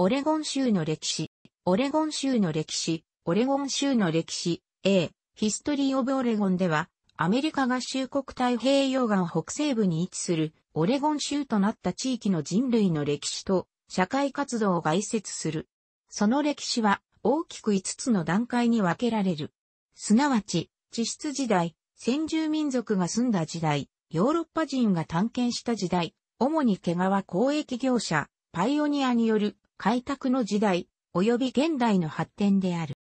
オレゴン州の歴史、オレゴン州の歴史、オレゴン州の歴史、A、ヒストリー・オブ・オレゴンでは、アメリカ合衆国太平洋岸北西部に位置する、オレゴン州となった地域の人類の歴史と、社会活動を概説する。その歴史は、大きく5つの段階に分けられる。すなわち、地質時代、先住民族が住んだ時代、ヨーロッパ人が探検した時代、主に毛皮交易業者、パイオニアによる開拓の時代、及び現代の発展である。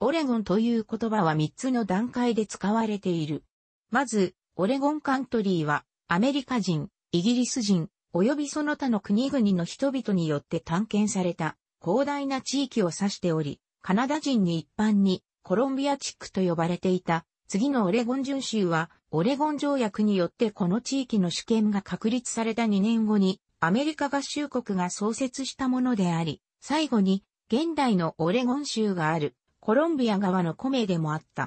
オレゴンという言葉は3つの段階で使われている。まず、オレゴンカントリーは、アメリカ人、イギリス人、及びその他の国々の人々によって探検された、広大な地域を指しており、カナダ人に一般に、コロンビア地区と呼ばれていた、次のオレゴン巡州は、オレゴン条約によってこの地域の主権が確立された2年後に、アメリカ合衆国が創設したものであり、最後に、現代のオレゴン州がある、コロンビア側のコメでもあった。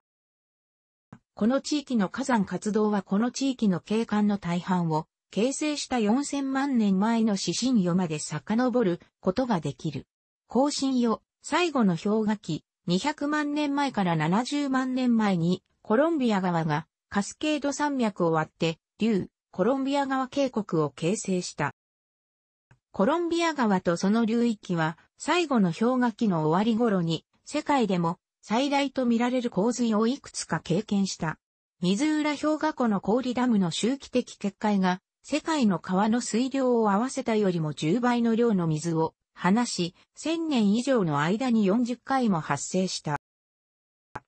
この地域の火山活動はこの地域の景観の大半を形成した4000万年前の指針世まで遡ることができる。更新世、最後の氷河期、200万年前から70万年前にコロンビア側がカスケード山脈を割って、竜、コロンビア側渓谷を形成した。コロンビア川とその流域は、最後の氷河期の終わり頃に、世界でも最大と見られる洪水をいくつか経験した。水浦氷河湖の氷ダムの周期的決壊が、世界の川の水量を合わせたよりも10倍の量の水を、放し、1000年以上の間に40回も発生した。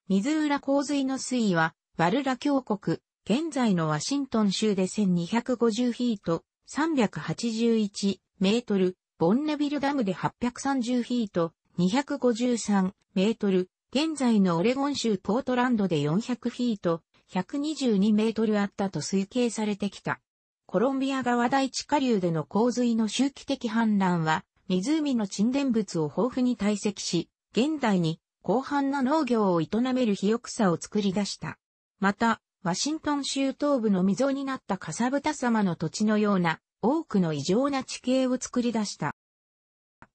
水浦洪水の水位は、バルラ峡谷、現在のワシントン州で1250フィート、381メートル、ボンネビルダムで830フィート、253メートル、現在のオレゴン州ポートランドで400フィート、122メートルあったと推計されてきた。コロンビア川大地下流での洪水の周期的氾濫は、湖の沈殿物を豊富に堆積し、現代に広範な農業を営める肥沃さを作り出した。また、ワシントン州東部の溝になったカサブタ様の土地のような多くの異常な地形を作り出した。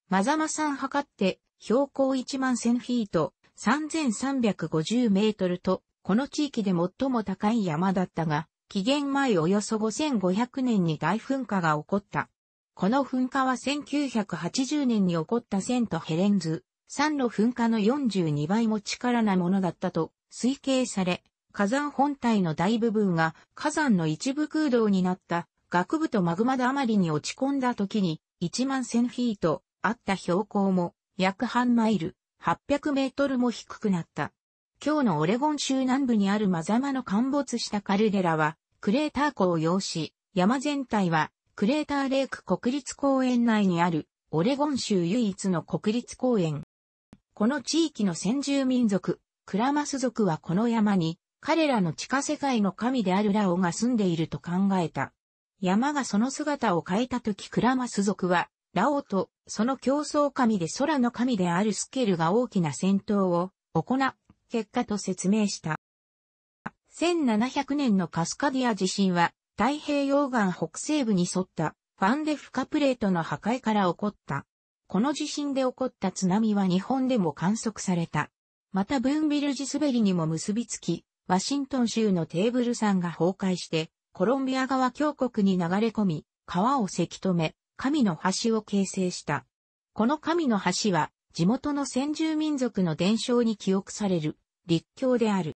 マザマさん測って標高1万1000フィート、3350メートルと、この地域で最も高い山だったが、紀元前およそ5500年に大噴火が起こった。この噴火は1980年に起こったセントヘレンズ山の噴火の42倍も力なものだったと推計され、火山本体の大部分が火山の一部空洞になった学部とマグマだあまりに落ち込んだ時に、1万1000フィートあった標高も、約半マイル、800メートルも低くなった。今日のオレゴン州南部にあるマザマの陥没したカルデラは、クレーター湖を要し、山全体は、クレーターレイク国立公園内にある、オレゴン州唯一の国立公園。この地域の先住民族、クラマス族はこの山に、彼らの地下世界の神であるラオが住んでいると考えた。山がその姿を変えた時クラマス族は、ラオとその競争神で空の神であるスケルが大きな戦闘を行う結果と説明した。1700年のカスカディア地震は太平洋岸北西部に沿ったファンデフカプレートの破壊から起こった。この地震で起こった津波は日本でも観測された。またブンビルジ滑りにも結びつき、ワシントン州のテーブル山が崩壊してコロンビア川峡谷に流れ込み、川をせき止め、神の橋を形成した。この神の橋は、地元の先住民族の伝承に記憶される、立教である。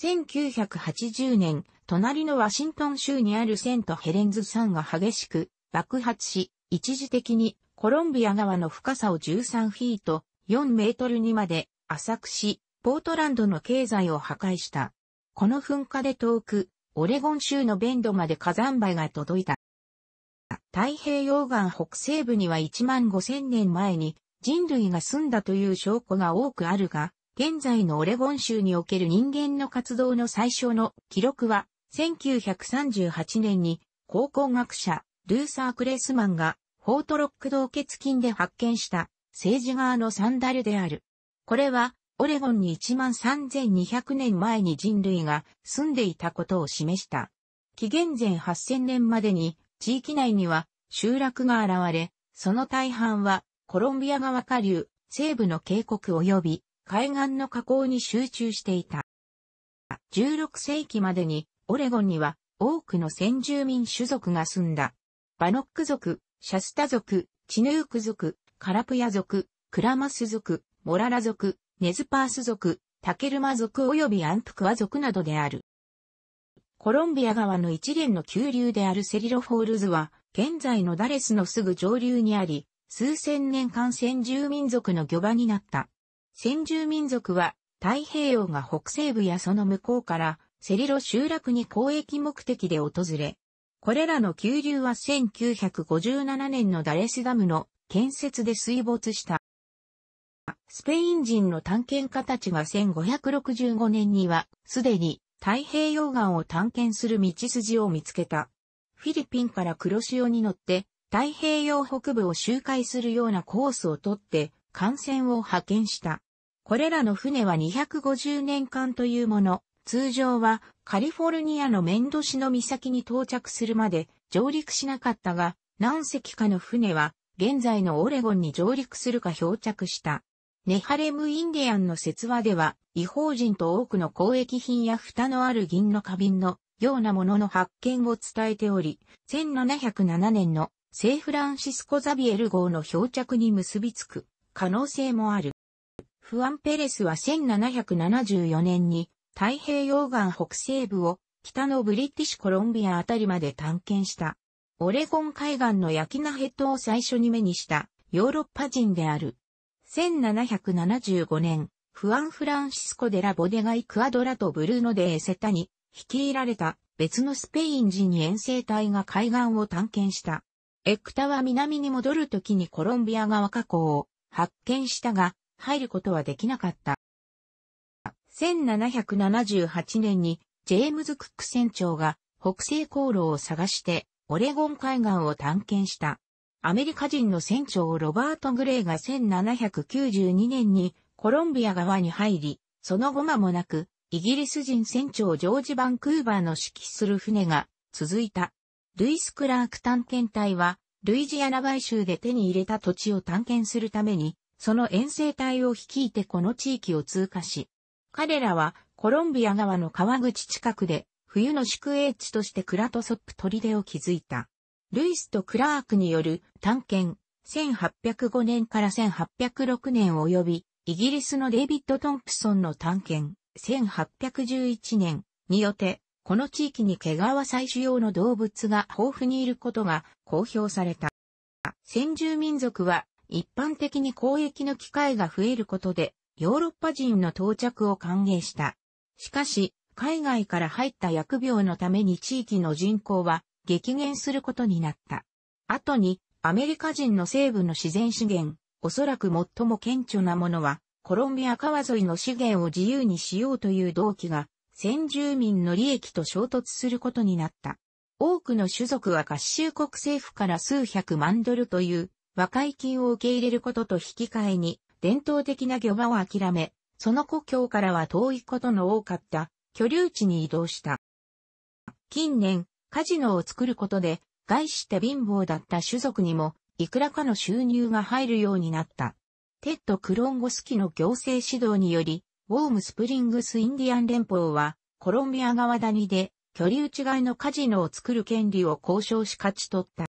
1980年、隣のワシントン州にあるセントヘレンズ山が激しく爆発し、一時的にコロンビア川の深さを13フィート、4メートルにまで浅くし、ポートランドの経済を破壊した。この噴火で遠く、オレゴン州のベンドまで火山灰が届いた。太平洋岸北西部には1万5000年前に人類が住んだという証拠が多くあるが、現在のオレゴン州における人間の活動の最初の記録は、1938年に考古学者ルーサー・クレスマンがフォートロック洞穴近で発見した政治側のサンダルである。これはオレゴンに13,200年前に人類が住んでいたことを示した。紀元前8000年までに地域内には集落が現れ、その大半はコロンビア川下流、西部の渓谷及び海岸の河口に集中していた。16世紀までにオレゴンには多くの先住民種族が住んだ。バノック族、シャスタ族、チヌーク族、カラプヤ族、クラマス族、モララ族、ネズパース族、タケルマ族及びアンプクワ族などである。コロンビア川の一連の急流であるセリロフォールズは、現在のダレスのすぐ上流にあり、数千年間先住民族の漁場になった。先住民族は、太平洋が北西部やその向こうから、セリロ集落に交易目的で訪れ、これらの急流は1957年のダレスダムの建設で水没した。スペイン人の探検家たちが1565年には、すでに太平洋岸を探検する道筋を見つけた。フィリピンから黒潮に乗って、太平洋北部を周回するようなコースをとって、艦船を派遣した。これらの船は250年間というもの、通常はカリフォルニアのメンドシの岬に到着するまで上陸しなかったが、何隻かの船は現在のオレゴンに上陸するか漂着した。ネハレム・インディアンの説話では、違法人と多くの交易品や蓋のある銀の花瓶のようなものの発見を伝えており、1707年の聖フランシスコ・ザビエル号の漂着に結びつく可能性もある。フアン・ペレスは1774年に太平洋岸北西部を北のブリティッシュコロンビアあたりまで探検した。オレゴン海岸の焼きなヘッドを最初に目にしたヨーロッパ人である1775年、フアン・フランシスコ・デラ・ボデガイ・クアドラとブルーノ・デ・エセタに率いられた別のスペイン人に遠征隊が海岸を探検した。エクタは南に戻るときにコロンビア側河口を発見したが、入ることはできなかった。1778年にジェームズ・クック船長が北西航路を探してオレゴン海岸を探検した。アメリカ人の船長ロバート・グレイが1792年にコロンビア側に入り、その後間もなく、イギリス人船長ジョージ・バンクーバーの指揮する船が続いた。ルイス・クラーク探検隊は、ルイジアナ外州で手に入れた土地を探検するために、その遠征隊を率いてこの地域を通過し、彼らはコロンビア側の川口近くで、冬の宿営地としてクラトソップ砦を築いた。ルイスとクラークによる探検、1805年から1806年及び、イギリスのデイビッド・トンプソンの探検、1811年によって、この地域に毛皮採取用の動物が豊富にいることが公表された。先住民族は一般的に交易の機会が増えることでヨーロッパ人の到着を歓迎した。しかし、海外から入った薬病のために地域の人口は激減することになった。後に、アメリカ人の西部の自然資源、おそらく最も顕著なものは、コロンビア川沿いの資源を自由にしようという動機が、先住民の利益と衝突することになった。多くの種族は合衆国政府から数百万ドルという和解金を受け入れることと引き換えに伝統的な漁場を諦め、その故郷からは遠いことの多かった居留地に移動した。近年、カジノを作ることで、外して貧乏だった種族にも、いくらかの収入が入るようになった。テッド・クロンゴスキの行政指導により、ウォーム・スプリングス・インディアン連邦は、コロンビア側谷で、居留地外のカジノを作る権利を交渉し勝ち取った。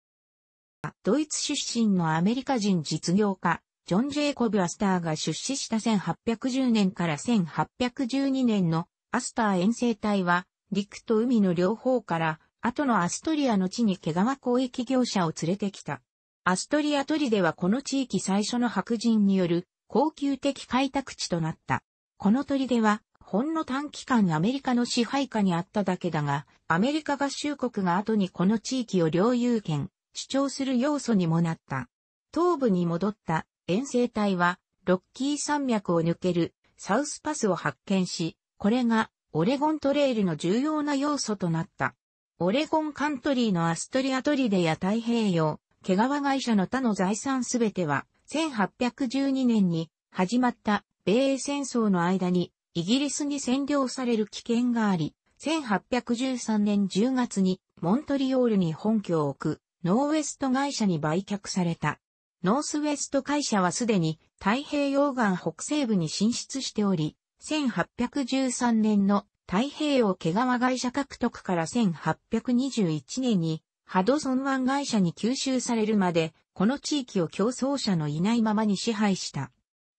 ドイツ出身のアメリカ人実業家、ジョン・ジェイコブ・アスターが出資した1810年から1812年のアスター遠征隊は、陸と海の両方から後のアストリアの地に毛皮交易業者を連れてきた。アストリアトリではこの地域最初の白人による高級的開拓地となった。この砦では、ほんの短期間アメリカの支配下にあっただけだが、アメリカ合衆国が後にこの地域を領有権、主張する要素にもなった。東部に戻った遠征隊は、ロッキー山脈を抜けるサウスパスを発見し、これがオレゴントレールの重要な要素となった。オレゴンカントリーのアストリアトリデや太平洋、毛皮会社の他の財産すべては、1812年に始まった米英戦争の間にイギリスに占領される危険があり、1813年10月にモントリオールに本拠を置くノーウェスト会社に売却された。ノースウェスト会社はすでに太平洋岸北西部に進出しており、1813年の太平洋毛皮会社獲得から1821年にハドソン湾会社に吸収されるまで、この地域を競争者のいないままに支配した。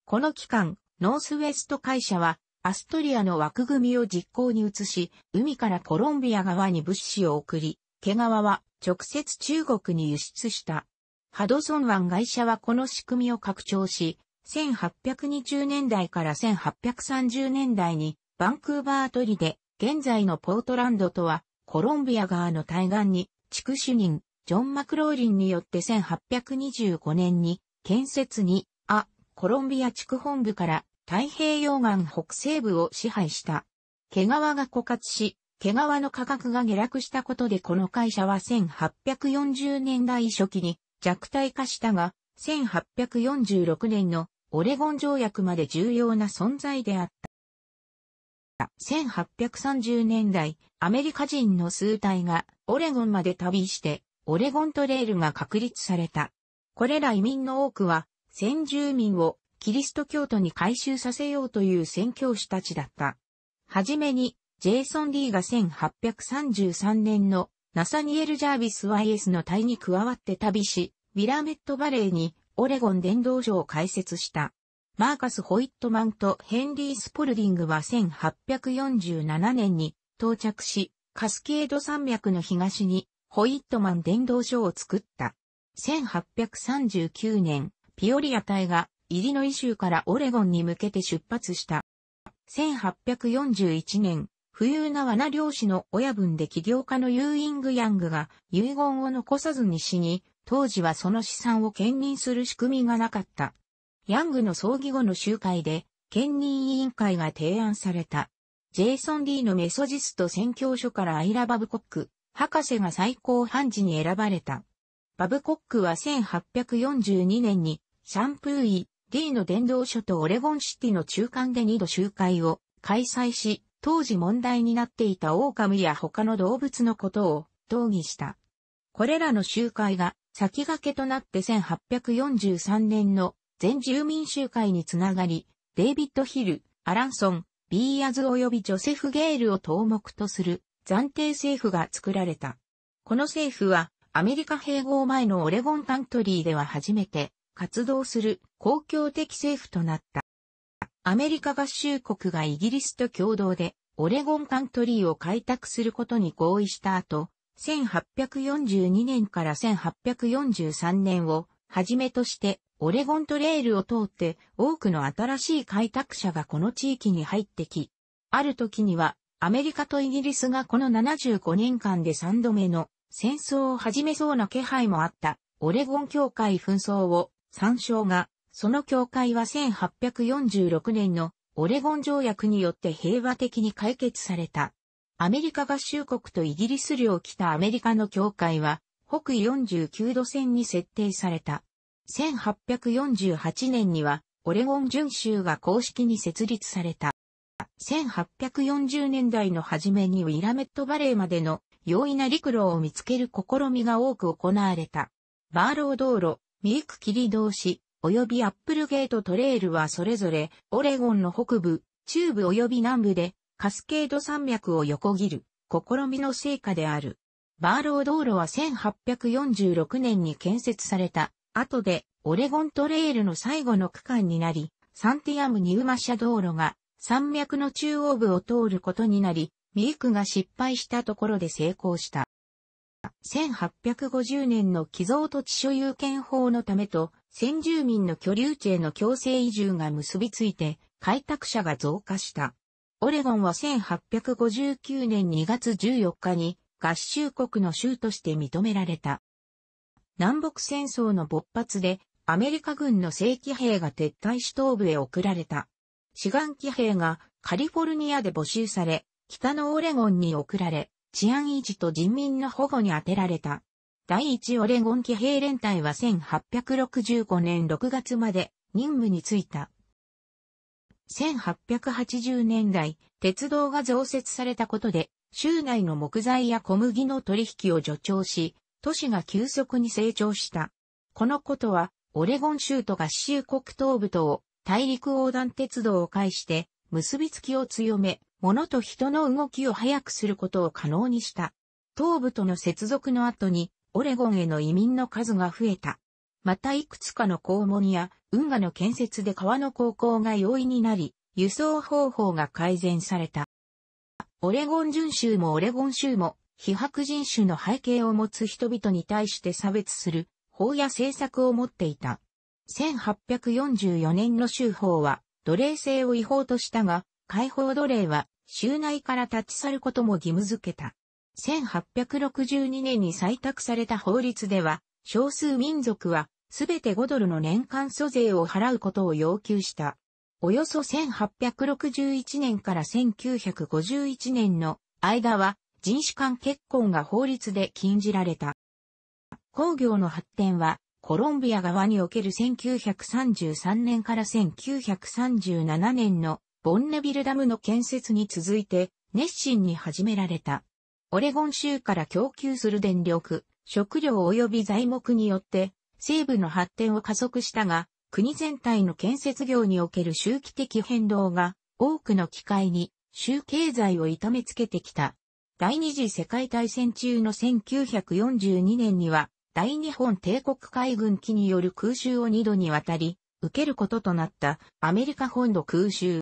この期間、ノースウェスト会社は、アストリアの枠組みを実行に移し、海からコロンビア側に物資を送り、毛皮は直接中国に輸出した。ハドソン湾会社はこの仕組みを拡張し、1820年代から1830年代にバンクーバートリで、現在のポートランドとは、コロンビア側の対岸に、地区主任、ジョン・マクローリンによって1825年に、建設に、あ、コロンビア地区本部から太平洋岸北西部を支配した。毛皮が枯渇し、毛皮の価格が下落したことでこの会社は1840年代初期に弱体化したが、1846年のオレゴン条約まで重要な存在であった。1830年代、アメリカ人の数体がオレゴンまで旅して、オレゴントレールが確立された。これら移民の多くは、先住民をキリスト教徒に改宗させようという宣教師たちだった。はじめに、ジェイソン・リーが1833年のナサニエル・ジャービス YS の隊に加わって旅し、ビラメットバレーにオレゴン伝道所を開設した。マーカス・ホイットマンとヘンリー・スポルディングは1847年に到着し、カスケード山脈の東にホイットマン伝道所を作った。1839年、ピオリア隊がイリノイ州からオレゴンに向けて出発した。1841年、富裕な罠漁師の親分で起業家のユーイング・ヤングが遺言を残さずに死に、当時はその資産を兼任する仕組みがなかった。ヤングの葬儀後の集会で、県任委員会が提案された。ジェイソン・リーのメソジスト宣教書からアイラ・バブコック、博士が最高判事に選ばれた。バブコックは1842年に、シャンプーイ、ーの伝道書とオレゴンシティの中間で2度集会を開催し、当時問題になっていた狼や他の動物のことを討議した。これらの集会が先駆けとなって1843年の全住民集会につながり、デイビッド・ヒル、アランソン、ビーアズ及びジョセフ・ゲールを頭目とする暫定政府が作られた。この政府はアメリカ併合前のオレゴンカントリーでは初めて活動する公共的政府となった。アメリカ合衆国がイギリスと共同でオレゴンカントリーを開拓することに合意した後、1842年から1843年をはじめとしてオレゴントレールを通って多くの新しい開拓者がこの地域に入ってき、ある時にはアメリカとイギリスがこの75年間で3度目の戦争を始めそうな気配もあったオレゴン教会紛争を参照が、その教会は1846年のオレゴン条約によって平和的に解決された。アメリカ合衆国とイギリス領北アメリカの教会は北緯49度線に設定された。1848年には、オレゴン準州が公式に設立された。1840年代の初めにウィラメットバレーまでの容易な陸路を見つける試みが多く行われた。バーロー道路、ミーク切り通し、及びアップルゲートトレイルはそれぞれ、オレゴンの北部、中部及び南部で、カスケード山脈を横切る、試みの成果である。バーロー道路は1846年に建設された、後でオレゴントレイルの最後の区間になり、サンティアムニウマ社道路が山脈の中央部を通ることになり、ミークが失敗したところで成功した。1850年の寄贈土地所有権法のためと、先住民の居留地への強制移住が結びついて、開拓者が増加した。オレゴンは1859年2月14日に合衆国の州として認められた。南北戦争の勃発で、アメリカ軍の正規兵が撤退し東部へ送られた。志願機兵がカリフォルニアで募集され、北のオレゴンに送られ、治安維持と人民の保護に充てられた。第1オレゴン機兵連隊は1865年6月まで任務に就いた。1880年代、鉄道が増設されたことで、州内の木材や小麦の取引を助長し、都市が急速に成長した。このことは、オレゴン州都合衆国東部とを大陸横断鉄道を介して結びつきを強め、物と人の動きを速くすることを可能にした。東部との接続の後に、オレゴンへの移民の数が増えた。またいくつかの公門や運河の建設で川の航行が容易になり、輸送方法が改善された。オレゴン準州もオレゴン州も非白人種の背景を持つ人々に対して差別する法や政策を持っていた。1844年の州法は奴隷制を違法としたが、解放奴隷は州内から立ち去ることも義務付けた。1862年に採択された法律では、少数民族はすべて5ドルの年間租税を払うことを要求した。およそ1861年から1951年の間は人種間結婚が法律で禁じられた。工業の発展は、コロンビア側における1933年から1937年のボンネビルダムの建設に続いて熱心に始められた。オレゴン州から供給する電力、食料及び材木によって西部の発展を加速したが、国全体の建設業における周期的変動が多くの機会に州経済を痛めつけてきた。第二次世界大戦中の1942年には、大日本帝国海軍機による空襲を二度にわたり、受けることとなったアメリカ本土空襲。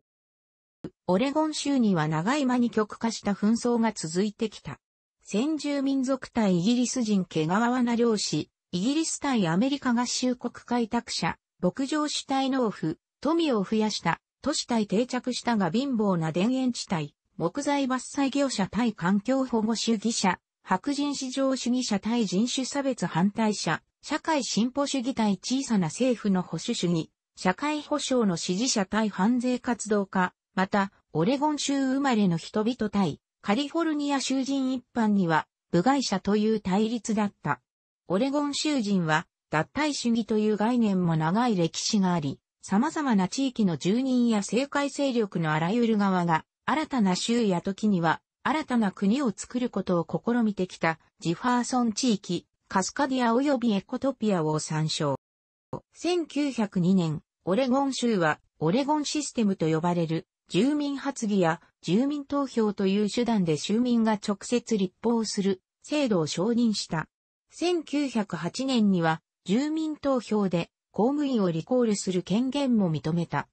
オレゴン州には長い間に極化した紛争が続いてきた。先住民族対イギリス人毛皮な漁師、イギリス対アメリカ合衆国開拓者、牧場主体農夫、富を増やした、都市対定着したが貧乏な田園地帯、木材伐採業者対環境保護主義者、白人至上主義者対人種差別反対者、社会進歩主義対小さな政府の保守主義、社会保障の支持者対犯税活動家、また、オレゴン州生まれの人々対、カリフォルニア州人一般には、部外者という対立だった。オレゴン州人は、脱退主義という概念も長い歴史があり、様々な地域の住人や政界勢力のあらゆる側が、新たな州や時には、新たな国を作ることを試みてきたジファーソン地域、カスカディア及びエコトピアを参照。1902年、オレゴン州はオレゴンシステムと呼ばれる住民発議や住民投票という手段で州民が直接立法する制度を承認した。1908年には住民投票で公務員をリコールする権限も認めた。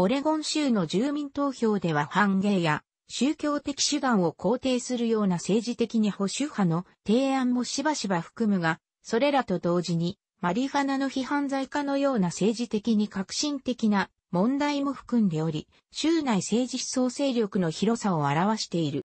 オレゴン州の住民投票では反芸や宗教的手段を肯定するような政治的に保守派の提案もしばしば含むが、それらと同時にマリファナの批判罪化のような政治的に革新的な問題も含んでおり、州内政治思想勢力の広さを表している。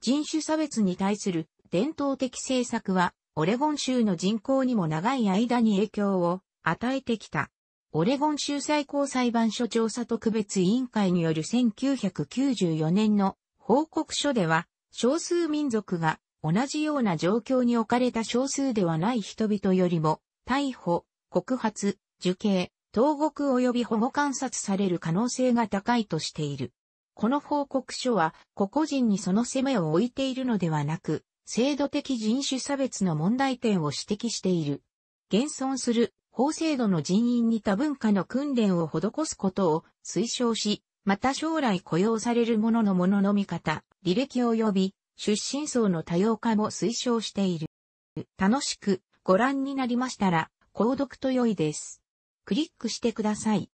人種差別に対する伝統的政策は、オレゴン州の人口にも長い間に影響を与えてきた。オレゴン州最高裁判所調査特別委員会による1994年の報告書では、少数民族が同じような状況に置かれた少数ではない人々よりも、逮捕、告発、受刑、投獄及び保護観察される可能性が高いとしている。この報告書は、個々人にその責めを置いているのではなく、制度的人種差別の問題点を指摘している。現存する法制度の人員に多文化の訓練を施すことを推奨し、また将来雇用される者ののの見方、履歴及び出身層の多様化も推奨している。楽しくご覧になりましたら、購読と良いです。クリックしてください。